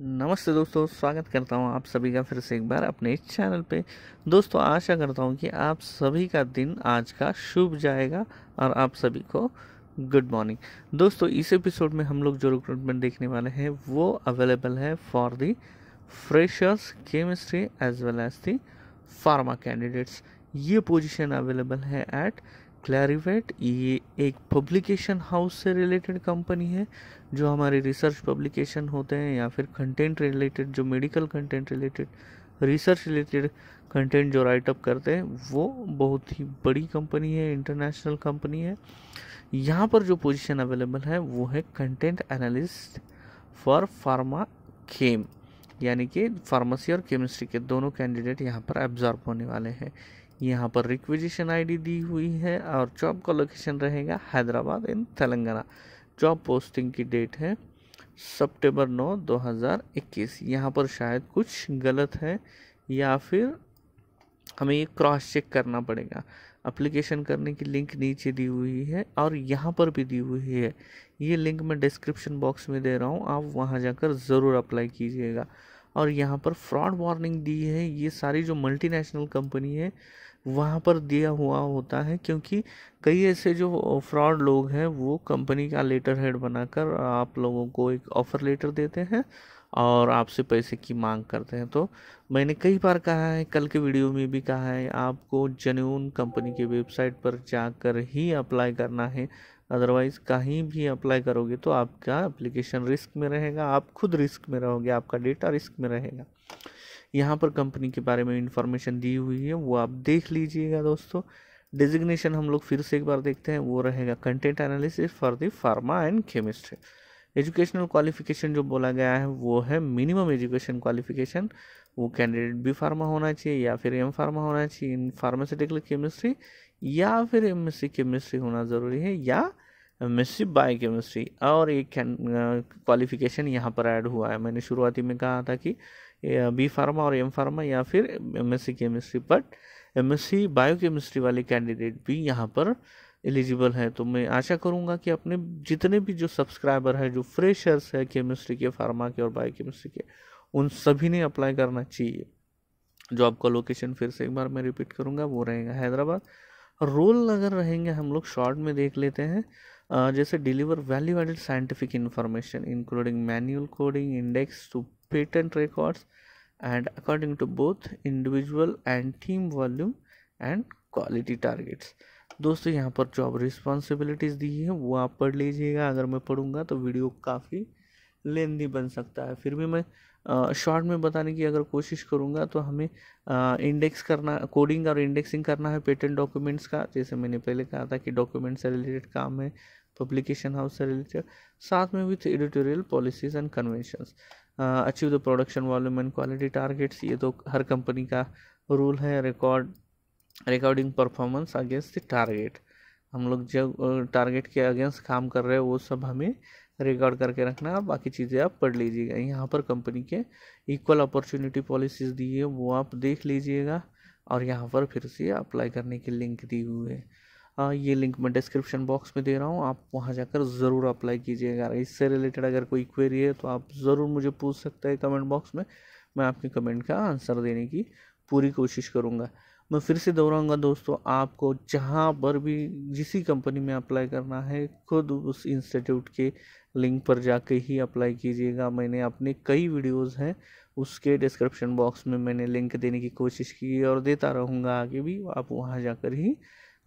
नमस्ते दोस्तों स्वागत करता हूँ आप सभी का फिर से एक बार अपने इस चैनल पे दोस्तों आशा करता हूँ कि आप सभी का दिन आज का शुभ जाएगा और आप सभी को गुड मॉर्निंग दोस्तों इस एपिसोड में हम लोग जो रिक्रूटमेंट देखने वाले हैं वो अवेलेबल है for the freshers chemistry as well as the pharma candidates ये पोजीशन अवेलेबल है एट क्लैरिवेट ये एक पब्लिकेशन हाउस से रिलेटेड कंपनी है जो हमारे रिसर्च पब्लिकेशन होते हैं या फिर कंटेंट रिलेटेड जो medical content related research related content जो राइटअप करते हैं वो बहुत ही बड़ी कंपनी है इंटरनेशनल कंपनी है यहाँ पर जो पोजीशन अवेलेबल है वो है content analyst for pharma chem यानी कि फार्मेसी और केमिस्ट्री के दोनों कैंडिडेट यहाँ पर एब्जॉर्ब होने वाले हैं यहाँ पर रिक्विजिशन आईडी दी हुई है और जॉब का लोकेशन रहेगा Hyderabad in Telangana job posting की डेट है सितंबर 9 2021 यहाँ पर शायद कुछ गलत है या फिर हमें ये क्रॉस चेक करना पड़ेगा अप्लीकेशन करने की लिंक नीचे दी हुई है और यहाँ पर भी दी हुई है ये लिंक मैं डिस्क्रिप्शन बॉक्स में दे रहा हूँ आप वहाँ जाकर ज़रूर अप्लाई कीजिएगा और यहाँ पर फ्रॉड वार्निंग दी है ये सारी जो मल्टीनेशनल कंपनी है वहाँ पर दिया हुआ होता है क्योंकि कई ऐसे जो फ्रॉड लोग हैं वो कंपनी का लेटर हेड बनाकर आप लोगों को एक ऑफ़र लेटर देते हैं और आपसे पैसे की मांग करते हैं तो मैंने कई बार कहा है कल के वीडियो में भी कहा है आपको जेन्यून कंपनी की वेबसाइट पर जाकर ही अप्लाई करना है अदरवाइज़ कहीं भी अप्लाई करोगे तो आपका एप्लीकेशन रिस्क में रहेगा आप खुद रिस्क में रहोगे आपका डेटा रिस्क में रहेगा यहाँ पर कंपनी के बारे में इंफॉर्मेशन दी हुई है वो आप देख लीजिएगा दोस्तों डिजिग्नेशन हम लोग फिर से एक बार देखते हैं वो रहेगा content analysis for the pharma and chemistry educational qualification जो बोला गया है वो है मिनिमम एजुकेशन क्वालिफिकेशन वो कैंडिडेट बी फार्मा होना चाहिए या फिर एम फार्मा होना चाहिए इन फार्मास्यूटिकल केमिस्ट्री या फिर एम केमिस्ट्री होना ज़रूरी है या एमिसिव बायोकेमिस्ट्री और एक क्वालिफिकेशन यहाँ पर ऐड हुआ है मैंने शुरुआती में कहा था कि बी फार्मा और एम फार्मा या फिर M S C chemistry but M S C biochemistry वाले कैंडिडेट भी यहाँ पर एलिजिबल है तो मैं आशा करूँगा कि अपने जितने भी जो सब्सक्राइबर हैं जो फ्रेशर्स है केमिस्ट्री के फार्मा के और केमिस्ट्री के उन सभी ने अप्लाई करना चाहिए जॉब का लोकेशन फिर से एक बार मैं रिपीट करूँगा वो रहेगा हैदराबाद रोल अगर रहेंगे हम लोग शॉर्ट में देख लेते हैं जैसे deliver value added scientific information including manual coding index to patent records and according to both individual and team volume and quality targets दोस्तों यहाँ पर जॉब रिस्पॉन्सिबिलिटीज़ दी है वो आप पढ़ लीजिएगा अगर मैं पढ़ूंगा तो वीडियो काफ़ी लेंदी बन सकता है फिर भी मैं शॉर्ट में बताने की अगर कोशिश करूँगा तो हमें इंडेक्स करना कोडिंग और इंडेक्सिंग करना है पेटेंट डॉक्यूमेंट्स का जैसे मैंने पहले कहा था कि डॉक्यूमेंट से रिलेटेड काम है पब्लिकेशन हाउस से रिलेटेड साथ में with editorial policies and conventions achieve the production volume and quality targets ये तो हर कंपनी का रूल है record recording performance against the target हम लोग जब टारगेट के अगेंस्ट काम कर रहे हैं वो सब हमें रिकॉर्ड करके रखना बाकी चीज़ें आप पढ़ लीजिएगा यहाँ पर कंपनी के इक्वल अपॉर्चुनिटी पॉलिसीज़ दी है वो आप देख लीजिएगा और यहाँ पर फिर से अप्लाई करने की लिंक दी हुई है आ, ये लिंक मैं डिस्क्रिप्शन बॉक्स में दे रहा हूँ आप वहाँ जाकर ज़रूर अप्लाई कीजिएगा इससे रिलेटेड अगर कोई क्वेरी है तो आप ज़रूर मुझे पूछ सकते हैं कमेंट बॉक्स में मैं आपके कमेंट का आंसर देने की पूरी कोशिश करूँगा मैं फिर से दोहराऊंगा दोस्तों आपको जहाँ पर भी जिस कंपनी में अप्लाई करना है खुद उस इंस्टीट्यूट के लिंक पर जाके ही अप्लाई कीजिएगा मैंने अपने कई वीडियोस हैं उसके डिस्क्रिप्शन बॉक्स में मैंने लिंक देने की कोशिश की और देता रहूँगा आगे भी आप वहाँ जाकर ही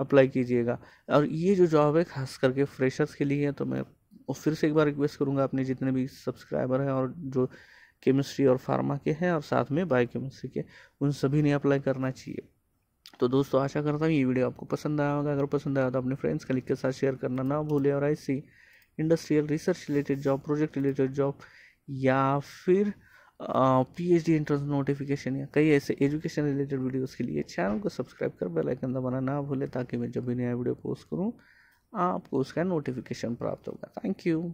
अप्लाई कीजिएगा और ये जो जॉब है खास करके फ्रेशर्स के लिए है तो मैं फिर से एक बार रिक्वेस्ट करूँगा अपने जितने भी सब्सक्राइबर हैं और जो केमिस्ट्री और फार्मा के हैं और साथ में बायोकेमिस्ट्री के उन सभी ने अप्लाई करना चाहिए तो दोस्तों आशा करता हूँ ये वीडियो आपको पसंद आया होगा अगर पसंद आया तो अपने फ्रेंड्स कलिक के साथ शेयर करना ना भूलें और ऐसी industrial research related job project related job या फिर P H D entrance notification या कई ऐसे एजुकेशन रिलेटेड वीडियोस के लिए चैनल को सब्सक्राइब कर बेल आइकन दबाना ना भूलें ताकि मैं जब भी नया वीडियो पोस्ट करूँ आपको उसका नोटिफिकेशन प्राप्त होगा थैंक यू